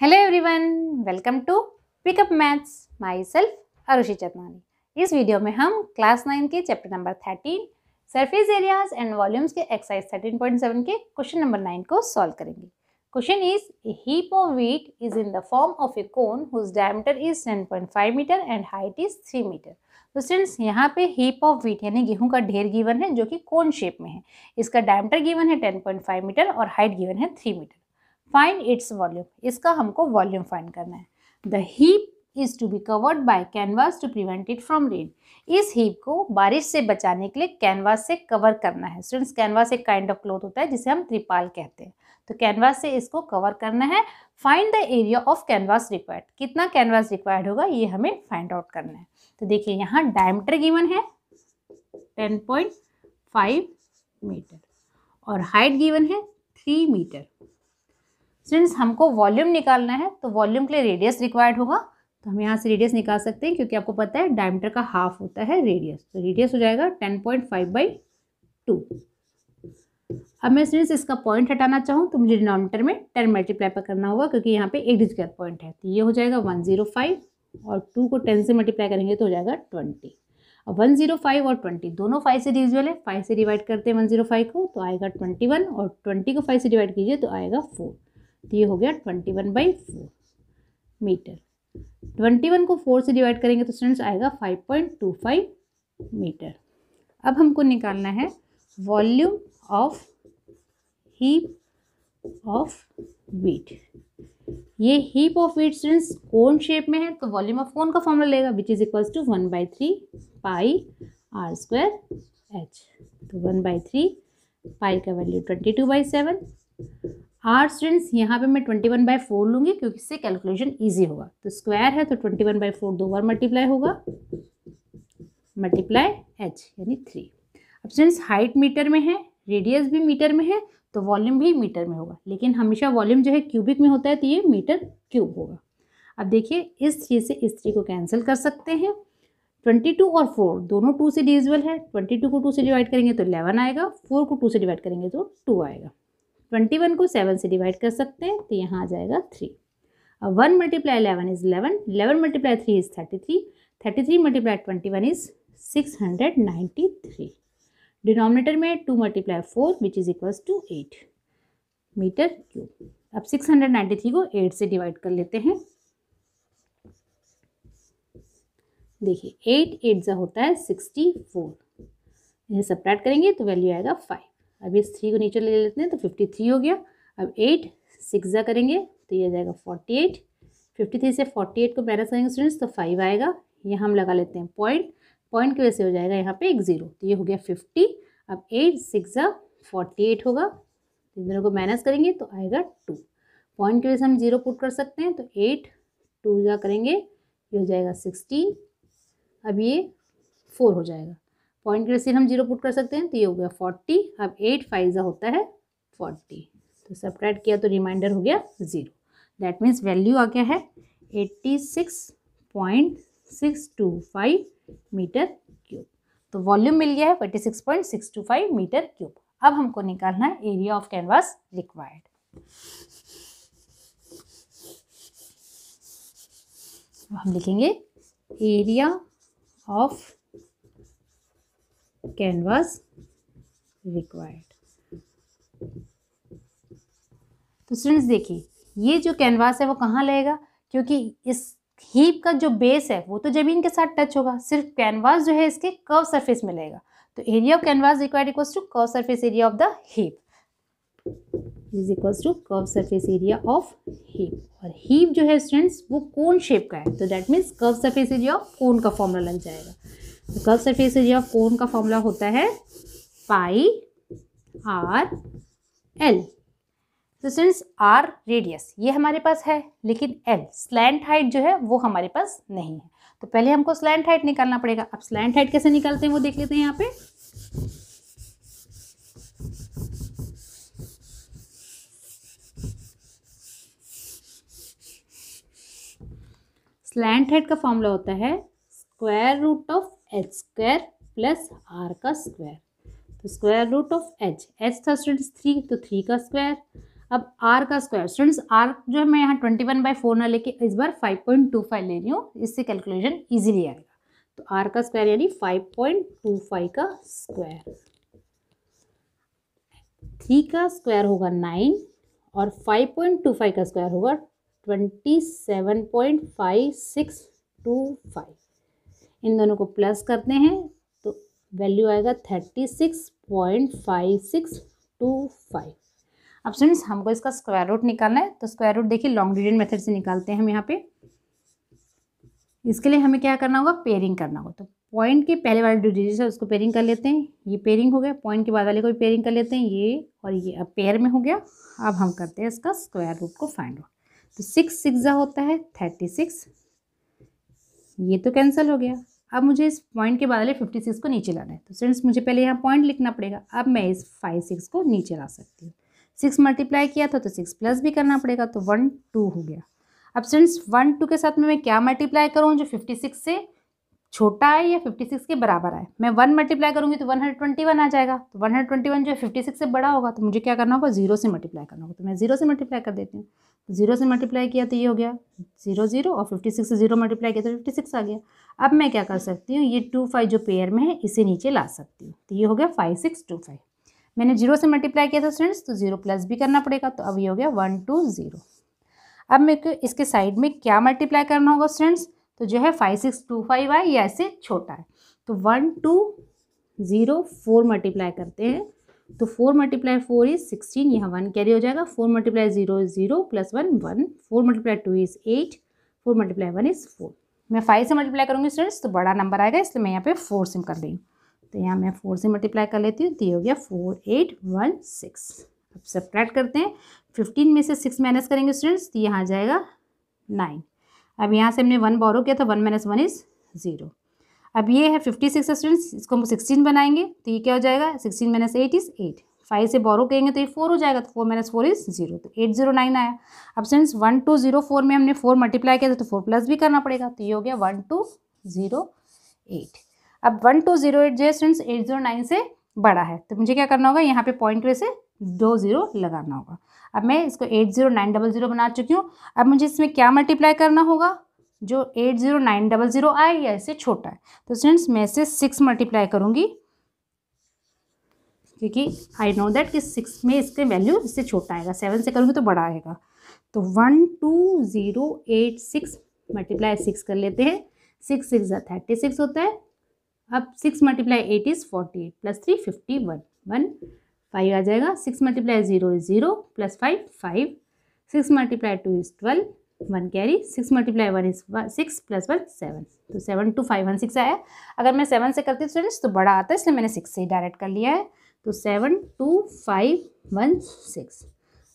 hello everyone welcome to pickup maths myself Arushi Chatmani इस video में हम क्लास नाइन के chapter number thirteen surface areas and volumes के exercise thirteen point seven के question number nine को solve करेंगे question is a heap of wheat is in the form of a cone whose diameter is ten point five metre and height is three metre तो students यहाँ पे heap of wheat यानी गेहूं का ढेर given है जो कि कोन शेप में है इसका डायमीटर गिवन है टेन पॉइंट फाइव मीटर और हाइट गिवन है three metre find its volume इसका हमको वॉल्यूम फाइंड करना है the heap is to be covered by canvas to prevent it from rain इस हीप को बारिश से बचाने के लिए कैनवास से कवर करना है स्टूडेंट्स कैनवास एक काइंड ऑफ क्लोथ होता है जिसे हम त्रिपाल कहते हैं तो कैनवास से इसको कवर करना है find the area of canvas required कितना कैनवास रिक्वायर्ड होगा ये हमें फाइंड आउट करना है तो देखिए यहाँ डायमीटर गिवन है टेन पॉइंट फाइव मीटर और हाइट गिवन है थ्री मीटर स्टूडेंट्स हमको वॉल्यूम निकालना है तो वॉल्यूम के लिए रेडियस रिक्वायर्ड होगा तो हम यहाँ से रेडियस निकाल सकते हैं क्योंकि आपको पता है डायमीटर का हाफ होता है रेडियस तो रेडियस हो जाएगा ten point five by two अब मैं स्टूडेंट्स इसका पॉइंट हटाना चाहूँ तो मुझे डिनोमीटर में टेन मल्टीप्लाई पर करना होगा क्योंकि यहाँ पे एक डिजिटल पॉइंट है तो ये हो जाएगा वन जीरो फाइव और टू को टेन से मल्टीप्लाई करेंगे तो हो जाएगा ट्वेंटी अब वन जीरो फाइव और ट्वेंटी दोनों फाइव से डिविजुअल है फाइव से डिवाइड करते हैं वन जीरो फाइव को तो आएगा ट्वेंटी वन और ट्वेंटी को फाइव से डिवाइड कीजिए तो आएगा फोर तो ये हो गया twenty one by four metre twenty one को फोर से डिवाइड करेंगे तो स्टूडेंट्स आएगा five point two five metre अब हमको निकालना है volume of heap of wheat ये हीप ऑफ वीट स्टूडेंट्स कौन शेप में है तो वॉल्यूम ऑफ कौन का फॉर्मूला लेगा which is equals to one by three pi r square h तो वन बाई थ्री पाई का value twenty two by seven r students यहाँ पे मैं ट्वेंटी वन बाई फोर लूंगी क्योंकि इससे कैलकुलेशन ईजी होगा तो स्क्वायर है तो ट्वेंटी वन बाई फोर दो बार मल्टीप्लाई होगा मल्टीप्लाई एच यानी थ्री अब स्टूडेंट्स हाइट मीटर में है रेडियस भी मीटर में है तो वॉल्यूम भी मीटर में होगा लेकिन हमेशा वॉल्यूम जो है क्यूबिक में होता है तो ये मीटर क्यूब होगा अब देखिए इस थ्री से इस थ्री को कैंसिल कर सकते हैं ट्वेंटी टू और फोर दोनों टू से डिविजिबल है ट्वेंटी टू को टू से डिवाइड करेंगे तो इलेवन आएगा फोर को टू से डिवाइड करेंगे तो टू आएगा ट्वेंटी वन को सेवन से डिवाइड कर सकते हैं तो यहाँ आ जाएगा थ्री अब one multiply eleven is eleven eleven multiply three is thirty three thirty three multiply twenty one is six hundred ninety three denominator में two multiply four which is equals to eight metre cube अब six hundred ninety three को eight से divide कर लेते हैं देखिए eight eight जो होता है सिक्सटी फोर इन्हें सप्राइट करेंगे तो वैल्यू आएगा फाइव अब इस थ्री को नीचे ले लेते हैं तो फिफ्टी थ्री हो गया अब एट सिक्स ज़ा करेंगे तो ये जाएगा फोर्टी एट फिफ्टी थ्री से फोर्टी एट को माइनस करेंगे स्टूडेंट्स तो फाइव आएगा ये हम लगा लेते हैं पॉइंट पॉइंट की वजह से हो जाएगा यहाँ पे एक ज़ीरो तो ये हो गया फिफ्टी अब एट सिक्स ज़ा फोर्टी एट होगा तो इन दोनों को माइनस करेंगे तो आएगा टू पॉइंट की वजह से हम जीरो पुट कर सकते हैं तो एट टू ज़ा करेंगे ये हो जाएगा सिक्सटीन अब ये फोर हो जाएगा पॉइंट के सिर्फ हम जीरो पुट कर सकते हैं तो ये हो गया फोर्टी अब एट फाइव जो होता है फोर्टी तो सब किया तो रिमाइंडर हो गया ज़ीरो दैट मीन्स वैल्यू आ गया है eighty six point six two five meter cube तो वॉल्यूम मिल गया है forty six point six two five meter cube अब हमको निकालना है एरिया ऑफ कैनवास रिक्वायर्ड हम लिखेंगे एरिया ऑफ कैनवास रिक्वायर्ड तो स्टूडेंट्स देखिए ये जो कैनवास है वो कहाँ लगेगा क्योंकि इस हीप का जो बेस है वो तो ज़मीन के साथ टच होगा सिर्फ कैनवास जो है इसके कर्व सरफेस में लगेगा तो area of canvas required equals to curve surface area of the heap is equals to curve surface area of heap और हीप जो है स्टूडेंट्स वो कोन शेप का है तो that means curve surface area of cone का formula लग जाएगा curve surface area of cone का फॉर्मूला होता है पाई आर एल तो सिंस आर रेडियस ये हमारे पास है लेकिन एल स्लैंट हाइट जो है वो हमारे पास नहीं है तो पहले हमको स्लैंट हाइट निकालना पड़ेगा अब स्लैंट हाइट कैसे निकालते हैं वो देख लेते हैं यहाँ पे स्लैंट हाइट का फॉर्मूला होता है square root of h square plus r का स्क्वायर तो square root of h h था स्टूडेंट्स थ्री तो थ्री का स्क्वायर अब आर का स्क्वायर स्टूडेंट्स आर जो है मैं यहाँ ट्वेंटी वन बाई फोर ना लेके इस बार फाइव पॉइंट टू फाइव ले रही हूँ इससे कैलकुलेशन ईजिली आएगा तो आर का स्क्वायर यानी फाइव पॉइंट टू फाइव का स्क्वायर थ्री का स्क्वायर होगा नाइन और फाइव पॉइंट टू फाइव का स्क्वायर होगा twenty seven point five six two five इन दोनों को प्लस करते हैं तो वैल्यू आएगा thirty six point five six two five अब फ्रेंड्स हमको इसका स्क्वायर रूट निकालना है तो स्क्वायर रूट देखिए लॉन्ग डिविजन मेथड से निकालते हैं हम यहाँ पे इसके लिए हमें क्या करना होगा पेयरिंग करना होगा तो पॉइंट के पहले वाले जो डिजिट है उसको पेयरिंग कर लेते हैं ये पेयरिंग हो गया पॉइंट के बाद वाले को भी पेयरिंग कर लेते हैं ये और ये अब पेयर में हो गया अब हम करते हैं इसका स्क्वायर रूट को फाइंड आउट तो सिक्स सिक्स होता है थर्टी सिक्स ये तो कैंसिल हो गया अब मुझे इस पॉइंट के बदले फिफ्टी सिक्स को नीचे लाना है तो स्टूडेंट्स मुझे पहले यहाँ पॉइंट लिखना पड़ेगा अब मैं इस फाइव सिक्स को नीचे ला सकती हूँ सिक्स मल्टीप्लाई किया था तो सिक्स प्लस भी करना पड़ेगा तो वन टू हो गया अब स्टूडेंट्स वन टू के साथ में मैं क्या मल्टीप्लाई करूँ जो फिफ्टी सिक्स से छोटा है या फिफ्टी सिक्स के बराबर है मैं वन मल्टीप्लाई करूँगी तो वन हंड्रेड ट्वेंटी वन आ जाएगा तो वन हंड्रेड ट्वेंटी वन जो है फिफ्टी सिक्स से बड़ा होगा तो मुझे क्या करना होगा जीरो से मल्टीप्लाई करना होगा तो मैं जीरो से मल्टीप्लाई कर देती हूँ तो जीरो से मल्टीप्लाई किया तो ये हो गया जीरो जीरो और फिफ्टी सिक्स से जीरो मल्टीप्लाई किया तो फिफ्टी सिक्स आ गया अब मैं क्या कर सकती हूँ ये टू फाइव जो पेयर में है इसे नीचे ला सकती हूँ तो ये हो गया फाइव सिक्स टू फाइव मैंने जीरो से मल्टीप्लाई किया था स्टूडेंट्स तो जीरो प्लस भी करना पड़ेगा तो अब ये हो गया वन टू ज़ीरो अब मेरे को इसके साइड में क्या मल्टीप्लाई करना होगा स्टूडेंट्स तो जो है फाइव सिक्स टू फाइव आए या ऐसे छोटा है तो one two zero four multiply करते हैं तो four multiply four is sixteen यहाँ वन कैरी हो जाएगा four multiply zero is zero plus one one four multiply two is eight four multiply one is four मैं फाइव से multiply करूँगी students तो बड़ा नंबर आएगा इसलिए मैं यहाँ पे फोर से कर रही तो यहाँ मैं फोर से मल्टीप्लाई कर लेती हूँ तो ये हो गया फोर एट वन सिक्स अब सब्ट्रैक्ट करते हैं फिफ्टीन में से सिक्स माइनस करेंगे स्टूडेंट्स तो यहाँ जाएगा नाइन अब यहाँ से हमने वन बॉरो किया तो one minus one is zero अब ये है फिफ्टी सिक्स स्टूडेंट्स इसको हम सिक्सटीन बनाएंगे तो ये क्या हो जाएगा sixteen minus eight is eight five से बोरो कहेंगे तो ये फोर हो जाएगा तो four minus four is zero तो एट जीरो नाइन आया अब since one two zero four में हमने फोर मल्टीप्लाई किया था तो फोर प्लस भी करना पड़ेगा तो ये हो गया वन टू जीरो एट अब वन टू जीरो एट जो है स्टूडेंट्स एट जीरो नाइन से बड़ा है तो मुझे क्या करना होगा यहाँ पे पॉइंट वे से दो जीरो लगाना होगा अब मैं इसको eight zero nine double zero बना चुकी हूँ अब मुझे इसमें क्या मल्टीप्लाई करना होगा जो eight zero nine double zero आए या इससे छोटा है तो स्टूडेंट्स मैं इसे सिक्स मल्टीप्लाई करूँगी क्योंकि आई नो दैट कि सिक्स में इसके वैल्यू इससे छोटा आएगा सेवन से करूँगी तो बड़ा आएगा तो one two zero eight six multiply six कर लेते हैं सिक्स सिक्स थर्टी सिक्स होता है अब six multiply eight is forty eight plus three fifty one one five आ जाएगा six multiply zero is zero plus five five six multiply two is twelve one carry six multiply one is six plus one seven तो seven two five one six आया अगर मैं seven से करती students तो बड़ा आता है इसलिए मैंने सिक्स से ही डायरेक्ट कर लिया है तो seven two five one six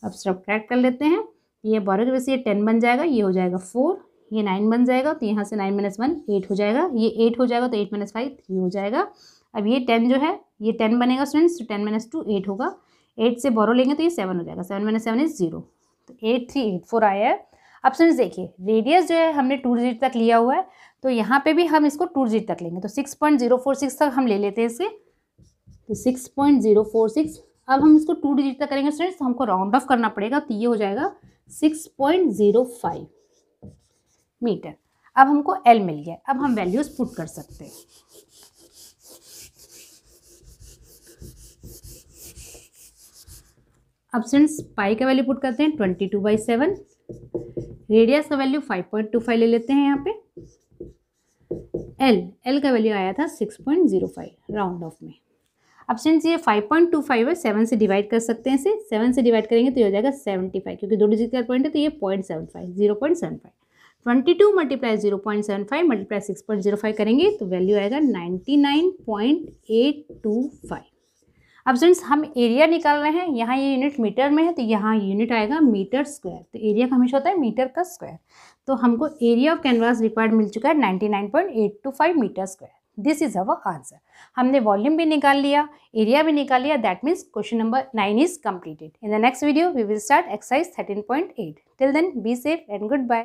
अब सब सब्ट्रैक्ट कर लेते हैं ये बॉर्डर की वजह से ये टेन बन जाएगा ये हो जाएगा फोर ये नाइन बन जाएगा तो यहाँ से नाइन माइनस वन एट हो जाएगा ये एट हो जाएगा तो एट माइनस फाइव थ्री हो जाएगा अब ये टेन जो है ये टेन बनेगा स्टूडेंट्स तो टेन माइनस टू एट होगा एट से बॉरो लेंगे तो ये सेवन हो जाएगा seven minus seven is zero तो एट थ्री एट फोर आया है अब स्टूडेंट्स देखिए रेडियस जो है हमने टू डिजिट तक लिया हुआ है तो यहाँ पे भी हम इसको टू डिजिट तक लेंगे तो six point zero four six तक हम ले लेते हैं इसे तो six point zero four six अब हम इसको टू डिजिट तक करेंगे स्टूडेंट्स तो हमको राउंड ऑफ करना पड़ेगा तो ये हो जाएगा six point zero five metre अब हमको एल मिल गया अब हम वैल्यूज पुट कर सकते हैं अब स्टूडेंट्स पाई का वैल्यू पुट करते हैं twenty two by seven radius का value five point two five ले लेते हैं यहाँ पे एल एल का वैल्यू आया था six point zero five round off में अब सिंस ये फाइव पॉइंट टू फाइव है सेवन से डिवाइड कर सकते हैं इसे सेवन से डिवाइड करेंगे तो ये हो जाएगा सेवेंटी फाइव क्योंकि दो डिजिट का पॉइंट है तो ये point seven five zero point seven five twenty two multiply zero point seven five multiply six point zero five करेंगे तो वैल्यू आएगा ninety nine point eight two five अब फ्रेंड्स हम एरिया निकाल रहे हैं यहाँ ये यूनिट मीटर में है तो यहाँ यूनिट आएगा मीटर स्क्वायर तो एरिया का हमेशा होता है मीटर का स्क्वायर तो हमको एरिया ऑफ कैनवास रिक्वायर्ड मिल चुका है ninety nine point eight two five meter square this is our answer हमने वॉल्यूम भी निकाल लिया एरिया भी निकाल लिया that means question number nine is completed in the next video we will start exercise thirteen point eight till then be safe and good bye